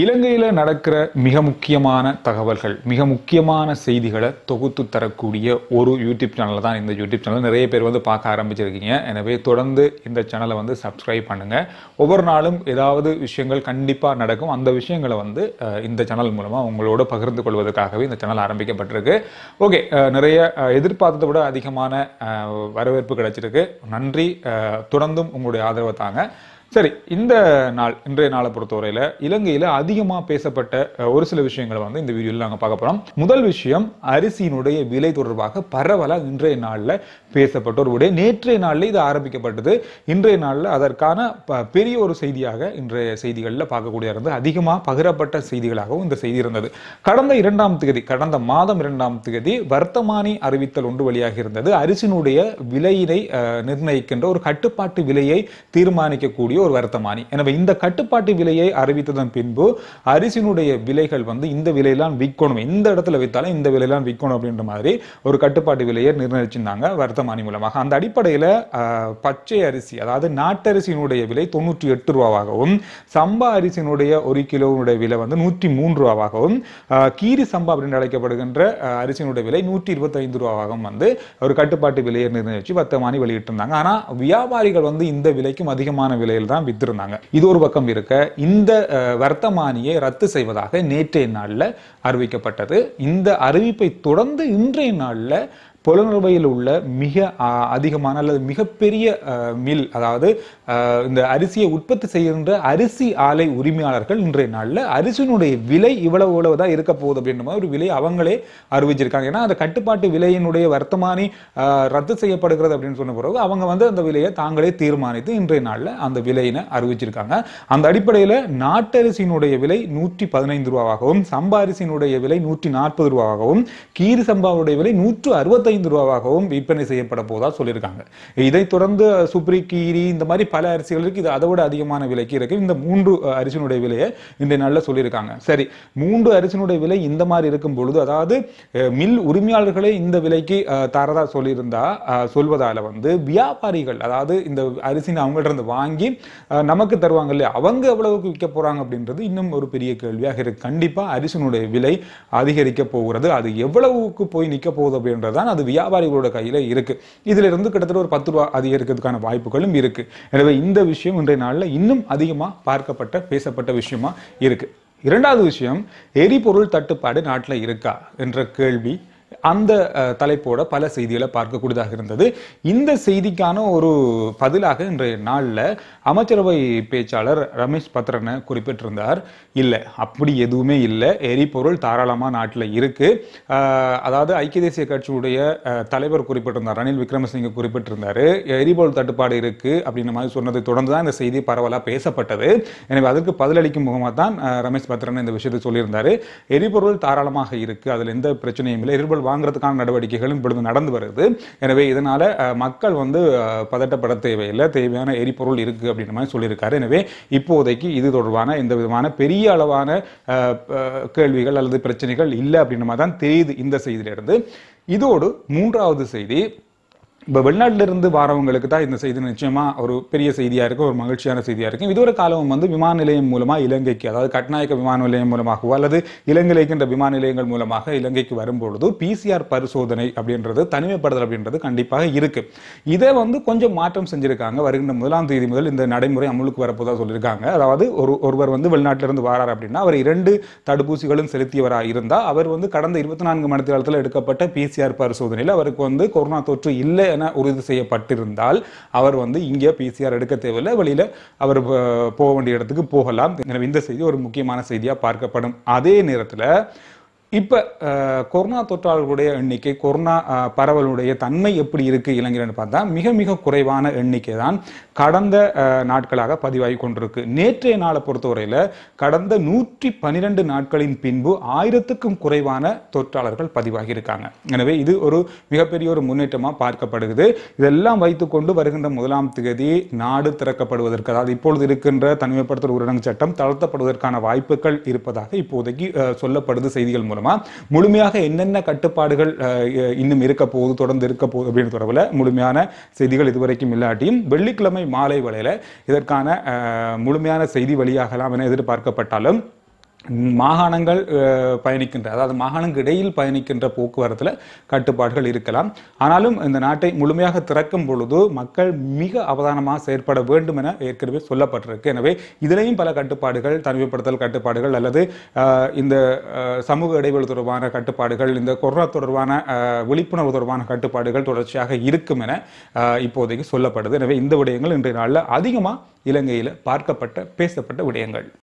இலங்கையில் நடக்கிற மிக முக்கியமான தகவல்கள் மிக முக்கியமான செய்திகளை தொகுத்து தரக்கூடிய ஒரு யூடியூப் சேனல் தான் இந்த யூடியூப் சேனல் நிறைய பேர் வந்து பார்க்க ஆரம்பிச்சிருக்கீங்க எனவே தொடர்ந்து இந்த சேனலை வந்து சப்ஸ்கிரைப் பண்ணுங்கள் ஒவ்வொரு நாளும் ஏதாவது விஷயங்கள் கண்டிப்பாக நடக்கும் அந்த விஷயங்களை வந்து இந்த சேனல் மூலமாக உங்களோட பகிர்ந்து கொள்வதற்காகவே இந்த சேனல் ஆரம்பிக்கப்பட்டிருக்கு ஓகே நிறைய எதிர்பார்த்ததை விட அதிகமான வரவேற்பு கிடைச்சிருக்கு நன்றி தொடர்ந்தும் உங்களுடைய ஆதரவை தாங்க சரி இந்த நாள் இன்றைய நாளை பொறுத்தவரையில் இலங்கையில் அதிகமாக பேசப்பட்ட ஒரு சில விஷயங்களை வந்து இந்த வீடியோவில் நாங்கள் பார்க்க போறோம் முதல் விஷயம் அரிசியினுடைய விலை தொடர்பாக பரவலாக இன்றைய நாளில் பேசப்பட்ட ஒரு விடை நேற்றைய நாளில் இது ஆரம்பிக்கப்பட்டது இன்றைய நாளில் அதற்கான பெரிய ஒரு செய்தியாக இன்றைய செய்திகளில் பார்க்கக்கூடிய இருந்தது அதிகமாக பகிரப்பட்ட செய்திகளாகவும் இந்த செய்தி இருந்தது கடந்த இரண்டாம் தேதி கடந்த மாதம் இரண்டாம் தேதி வர்த்தமானி அறிவித்தல் ஒன்று வழியாக இருந்தது அரிசியினுடைய விலையினை நிர்ணயிக்கின்ற ஒரு கட்டுப்பாட்டு விலையை தீர்மானிக்கக்கூடிய ஒரு வருத்தமானி எனவே இந்த கட்டுப்பாட்டு விலையை அறிவித்ததன் பின்பு அரிசினுடைய விலைகள் வந்து இந்த விலையெல்லாம் விற்கணும் இந்த இடத்துல வைத்தாலும் இந்த விலையெல்லாம் விற்கணும் அப்படின்ற மாதிரி ஒரு கட்டுப்பாட்டு விலையை நிர்ணயிச்சிருந்தாங்க வருத்தமானி மூலமாக அந்த அடிப்படையில் பச்சை அரிசி அதாவது நாட்டரிசியினுடைய விலை தொண்ணூற்றி எட்டு ரூபாவாகவும் சம்பா அரிசியினுடைய ஒரு கிலோவுடைய விலை வந்து நூற்றி மூன்று ரூபாவாகவும் கீரி சம்பா அப்படின்னு அழைக்கப்படுகின்ற அரிசியினுடைய விலை நூற்றி இருபத்தைந்து ரூபாவாகவும் வந்து ஒரு கட்டுப்பாட்டு விலையை நிர்ணயிச்சு வர்த்தமானி வெளியிட்டிருந்தாங்க ஆனால் வியாபாரிகள் வந்து இந்த விலைக்கும் அதிகமான விலையில் தான் வித்திருந்தாங்க இது ஒரு பக்கம் இருக்க இந்த வர்த்தமானியை ரத்து செய்வதாக நேற்றைய நாளில் அறிவிக்கப்பட்டது இந்த அறிவிப்பை தொடர்ந்து இன்றைய நாளில் புலனறுவையில் உள்ள மிக அதிகமான அல்லது மிகப்பெரிய மில் அதாவது இந்த அரிசியை உற்பத்தி செய்கின்ற அரிசி ஆலை உரிமையாளர்கள் இன்றைய நாளில் அரிசியினுடைய விலை இவ்வளவு இவ்வளவுதான் இருக்க போகுது அப்படின்ற மாதிரி ஒரு விலை அவங்களே அறிவிச்சிருக்காங்க ஏன்னா அந்த கட்டுப்பாட்டு விலையினுடைய வர்த்தமானி ரத்து செய்யப்படுகிறது அப்படின்னு சொன்ன பிறகு அவங்க வந்து அந்த விலையை தாங்களே தீர்மானித்து இன்றைய நாளில் அந்த விலையினை அறிவிச்சிருக்காங்க அந்த அடிப்படையில் நாட்டரிசியினுடைய விலை நூற்றி பதினைந்து ரூபாவாகவும் சம்பா அரிசியினுடைய விலை நூற்றி நாற்பது ரூபாவாகவும் கீரி சம்பாவுடைய விலை நூற்று அறுபத்தி முப்பத்தைந்து ரூபாவாகவும் விற்பனை செய்யப்பட போதா சொல்லியிருக்காங்க இதை தொடர்ந்து சுப்ரி கீரி இந்த மாதிரி பல அரிசிகள் இருக்குது இது அதை அதிகமான விலைக்கு இருக்கு இந்த மூன்று அரிசியினுடைய விலையை இன்றைய நாளில் சொல்லியிருக்காங்க சரி மூன்று அரிசியினுடைய விலை இந்த மாதிரி இருக்கும் பொழுது அதாவது மில் உரிமையாளர்களே இந்த விலைக்கு தரதா சொல்லியிருந்தா சொல்வதால் வந்து வியாபாரிகள் அதாவது இந்த அரிசினை அவங்கள்ட்ட இருந்து வாங்கி நமக்கு தருவாங்க இல்லையா அவங்க எவ்வளவுக்கு விற்க போறாங்க அப்படின்றது இன்னும் ஒரு பெரிய கேள்வியாக இருக்கு கண்டிப்பாக அரிசினுடைய விலை அதிகரிக்க போகிறது அது எவ்வளவுக்கு போய் நிற்க போகுது அப்படின்றது தான் அது வியாபாரிகளோட கையில் இருக்குது இதிலிருந்து கிட்டத்தட்ட ஒரு பத்து ரூபா அதிகரிக்கிறதுக்கான வாய்ப்புகளும் இருக்குது எனவே இந்த விஷயம் இன்றைய நாளில் இன்னும் அதிகமாக பார்க்கப்பட்ட பேசப்பட்ட விஷயமா இருக்குது இரண்டாவது விஷயம் எரிபொருள் தட்டுப்பாடு நாட்டில் இருக்கா என்ற கேள்வி அந்த தலைப்போட பல செய்திகளை பார்க்கக்கூடியதாக இருந்தது இந்த செய்திக்கான ஒரு பதிலாக இன்றைய நாளில் அமைச்சரவை பேச்சாளர் ரமேஷ் பத்ரனை குறிப்பிட்டிருந்தார் இல்லை அப்படி எதுவுமே இல்லை எரிபொருள் தாராளமாக நாட்டில் இருக்கு அதாவது ஐக்கிய தேசிய கட்சியுடைய தலைவர் குறிப்பிட்டிருந்தார் ரணில் விக்ரமசிங்க குறிப்பிட்டிருந்தார் எரிபொருள் தட்டுப்பாடு இருக்கு அப்படின்ற மாதிரி சொன்னதை தொடர்ந்து தான் இந்த செய்தி பரவலாக பேசப்பட்டது எனவே அதற்கு பதிலளிக்கும் முகமாக தான் ரமேஷ் பத்ரன் இந்த விஷயத்தை சொல்லியிருந்தார் எரிபொருள் தாராளமாக இருக்கு அதில் எந்த பிரச்சனையும் இல்லை எரிபொருள் வாங்குறதுக்கான நடவடிக்கைகளும் இப்பொழுது நடந்து வருது எனவே இதனால் மக்கள் வந்து பதட்டப்பட தேவையில்லை தேவையான எரிபொருள் இருக்குது அப்படின்ற மாதிரி சொல்லியிருக்காரு எனவே இப்போதைக்கு இது தொடர்பான எந்த விதமான பெரிய அளவான கேள்விகள் அல்லது பிரச்சனைகள் இல்லை அப்படின்ற மாதிரி தான் தெரியுது இந்த செய்தியிலிருந்து இதோடு மூன்றாவது செய்தி இப்போ வெளிநாட்டிலிருந்து வாரவங்களுக்கு தான் இந்த செய்தி நிச்சயமாக ஒரு பெரிய செய்தியாக இருக்கும் ஒரு மகிழ்ச்சியான செய்தியாக இருக்கும் இது ஒரு காலம் வந்து விமான நிலையம் மூலமாக இலங்கைக்கு அதாவது கட்நாயக்க விமான நிலையம் மூலமாகவோ அல்லது இலங்கையில் விமான நிலையங்கள் மூலமாக இலங்கைக்கு வரும்பொழுது பிசிஆர் பரிசோதனை அப்படின்றது தனிமைப்படுதல் அப்படின்றது கண்டிப்பாக இருக்குது இதை வந்து கொஞ்சம் மாற்றம் செஞ்சுருக்காங்க வருகின்ற முதலாம் தேதி முதல் இந்த நடைமுறை அமலுக்கு வரப்போதாக சொல்லியிருக்காங்க அதாவது ஒரு ஒருவர் வந்து வெளிநாட்டிலிருந்து வாரார் அப்படின்னா அவர் இரண்டு தடுப்பூசிகளும் செலுத்தியவராக இருந்தால் அவர் வந்து கடந்த இருபத்தி நான்கு மணி காலத்தில் எடுக்கப்பட்ட பிசிஆர் பரிசோதனையில் அவருக்கு வந்து கொரோனா தொற்று இல்லை என உறுதி செய்யப்பட்டிருந்தால் அவர் வந்து இங்கே பிசிஆர் எடுக்க தேவையில்லை வெளியில் அவர் போக வேண்டிய இடத்துக்கு போகலாம் எனவே இந்த செய்தி ஒரு முக்கியமான செய்தியாக பார்க்கப்படும் அதே நேரத்தில் இப்போ கொரோனா தொற்றாளர்களுடைய எண்ணிக்கை கொரோனா பரவலுடைய தன்மை எப்படி இருக்குது இளைஞர்னு பார்த்தா மிக மிக குறைவான எண்ணிக்கை தான் கடந்த நாட்களாக பதிவாகி கொண்டிருக்கு நேற்றைய நாளை பொறுத்தவரையில் கடந்த நூற்றி பன்னிரெண்டு நாட்களின் பின்பு ஆயிரத்துக்கும் குறைவான தொற்றாளர்கள் பதிவாகி இருக்காங்க எனவே இது ஒரு மிகப்பெரிய ஒரு முன்னேற்றமாக பார்க்கப்படுகிறது இதெல்லாம் வைத்துக்கொண்டு வருகின்ற முதலாம் தேதி நாடு திறக்கப்படுவதற்கு அதாவது இப்பொழுது இருக்கின்ற தனிமைப்படுத்தல் ஊரடங்கு சட்டம் தளர்த்தப்படுவதற்கான வாய்ப்புகள் இருப்பதாக இப்போதைக்கு சொல்லப்படுது செய்திகள் மூலம் அப்புறமா முழுமையாக என்னென்ன கட்டுப்பாடுகள் இன்னும் இருக்க போகுது தொடர்ந்து இருக்க போகுது அப்படின்னு தொடர்பில் முழுமையான செய்திகள் இதுவரைக்கும் இல்லாட்டியும் வெள்ளிக்கிழமை மாலை வேளையில் இதற்கான முழுமையான செய்தி வழியாகலாம் என எதிர்பார்க்கப்பட்டாலும் மாகாணங்கள் பயணிக்கின்ற அதாவது மாகாணங்க இடையில் பயணிக்கின்ற போக்குவரத்தில் கட்டுப்பாடுகள் இருக்கலாம் ஆனாலும் இந்த நாட்டை முழுமையாக திறக்கும் பொழுது மக்கள் மிக அவதானமாக செயற்பட வேண்டும் என ஏற்கனவே சொல்லப்பட்டிருக்கு எனவே இதிலையும் பல கட்டுப்பாடுகள் தனிமைப்படுத்தல் கட்டுப்பாடுகள் அல்லது இந்த சமூக இடைவெளி தொடர்பான கட்டுப்பாடுகள் இந்த கொரோனா தொடர்பான விழிப்புணர்வு தொடர்பான கட்டுப்பாடுகள் தொடர்ச்சியாக இருக்கும் என இப்போதைக்கு சொல்லப்படுது எனவே இந்த விடயங்கள் இன்றைய நாளில் அதிகமாக இலங்கையில் பார்க்கப்பட்ட பேசப்பட்ட விடயங்கள்